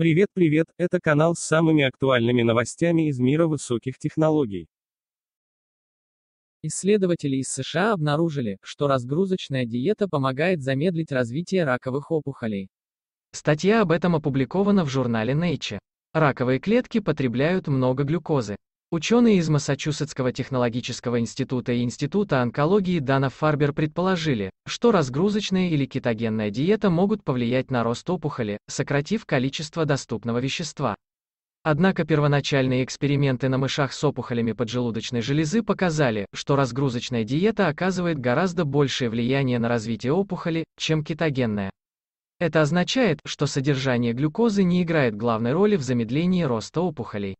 Привет, привет, это канал с самыми актуальными новостями из мира высоких технологий. Исследователи из США обнаружили, что разгрузочная диета помогает замедлить развитие раковых опухолей. Статья об этом опубликована в журнале Nature. Раковые клетки потребляют много глюкозы. Ученые из Массачусетского технологического института и Института онкологии Дана Фарбер предположили, что разгрузочная или кетогенная диета могут повлиять на рост опухоли, сократив количество доступного вещества. Однако первоначальные эксперименты на мышах с опухолями поджелудочной железы показали, что разгрузочная диета оказывает гораздо большее влияние на развитие опухоли, чем кетогенная. Это означает, что содержание глюкозы не играет главной роли в замедлении роста опухолей.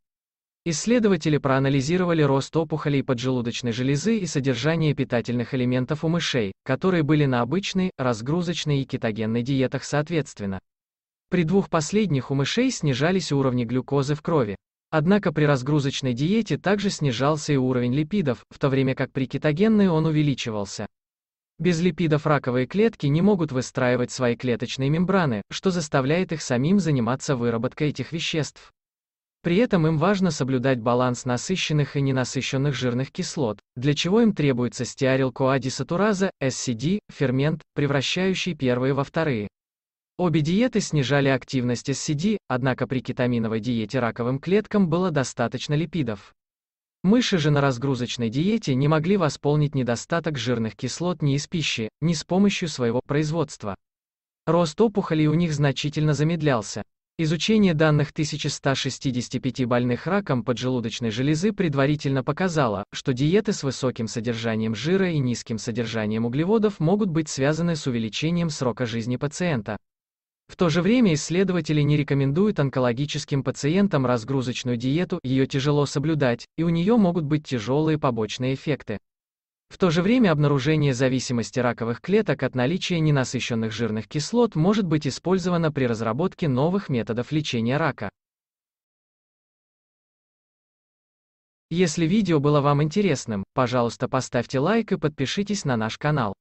Исследователи проанализировали рост опухолей поджелудочной железы и содержание питательных элементов у мышей, которые были на обычной, разгрузочной и кетогенной диетах соответственно. При двух последних у мышей снижались уровни глюкозы в крови. Однако при разгрузочной диете также снижался и уровень липидов, в то время как при кетогенной он увеличивался. Без липидов раковые клетки не могут выстраивать свои клеточные мембраны, что заставляет их самим заниматься выработкой этих веществ. При этом им важно соблюдать баланс насыщенных и ненасыщенных жирных кислот, для чего им требуется стеарил SCD, фермент, превращающий первые во вторые. Обе диеты снижали активность SCD, однако при кетаминовой диете раковым клеткам было достаточно липидов. Мыши же на разгрузочной диете не могли восполнить недостаток жирных кислот ни из пищи, ни с помощью своего производства. Рост опухолей у них значительно замедлялся. Изучение данных 1165 больных раком поджелудочной железы предварительно показало, что диеты с высоким содержанием жира и низким содержанием углеводов могут быть связаны с увеличением срока жизни пациента. В то же время исследователи не рекомендуют онкологическим пациентам разгрузочную диету, ее тяжело соблюдать, и у нее могут быть тяжелые побочные эффекты. В то же время обнаружение зависимости раковых клеток от наличия ненасыщенных жирных кислот может быть использовано при разработке новых методов лечения рака. Если видео было вам интересным, пожалуйста поставьте лайк и подпишитесь на наш канал.